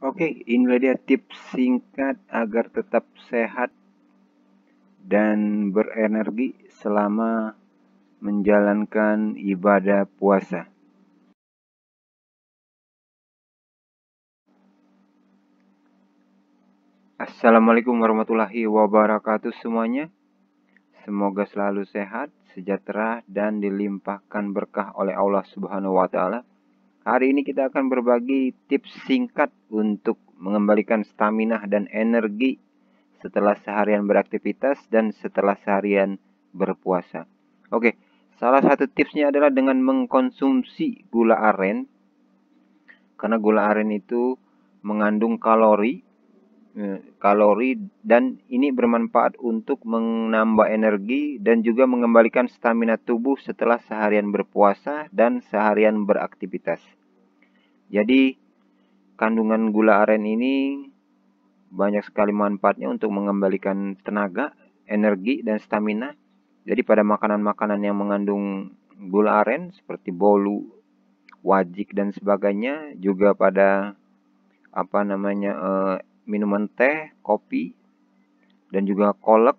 Oke, okay, inilah dia tips singkat agar tetap sehat dan berenergi selama menjalankan ibadah puasa. Assalamualaikum warahmatullahi wabarakatuh semuanya. Semoga selalu sehat, sejahtera, dan dilimpahkan berkah oleh Allah Subhanahu wa Ta'ala Hari ini kita akan berbagi tips singkat untuk mengembalikan stamina dan energi setelah seharian beraktivitas dan setelah seharian berpuasa. Oke, salah satu tipsnya adalah dengan mengkonsumsi gula aren. Karena gula aren itu mengandung kalori Eh, kalori dan ini bermanfaat untuk menambah energi dan juga mengembalikan stamina tubuh setelah seharian berpuasa dan seharian beraktivitas. Jadi kandungan gula aren ini banyak sekali manfaatnya untuk mengembalikan tenaga, energi dan stamina. Jadi pada makanan-makanan yang mengandung gula aren seperti bolu, wajik dan sebagainya juga pada apa namanya eh, minuman teh, kopi, dan juga kolek,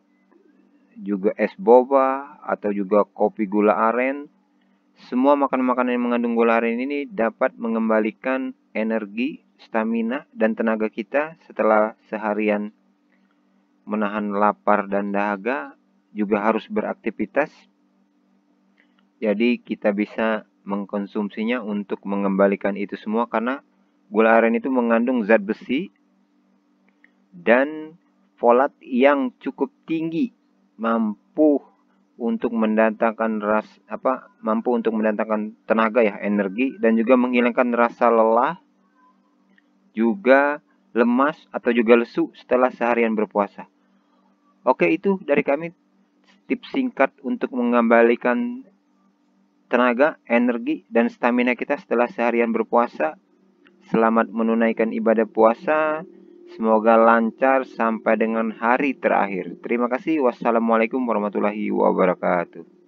juga es boba, atau juga kopi gula aren. Semua makanan-makanan yang mengandung gula aren ini dapat mengembalikan energi, stamina, dan tenaga kita setelah seharian menahan lapar dan dahaga, juga harus beraktivitas. Jadi kita bisa mengkonsumsinya untuk mengembalikan itu semua karena gula aren itu mengandung zat besi dan folat yang cukup tinggi mampu untuk mendatangkan ras apa mampu untuk mendatangkan tenaga ya energi dan juga menghilangkan rasa lelah juga lemas atau juga lesu setelah seharian berpuasa. Oke itu dari kami tips singkat untuk mengembalikan tenaga, energi dan stamina kita setelah seharian berpuasa. Selamat menunaikan ibadah puasa. Semoga lancar sampai dengan hari terakhir. Terima kasih. Wassalamualaikum warahmatullahi wabarakatuh.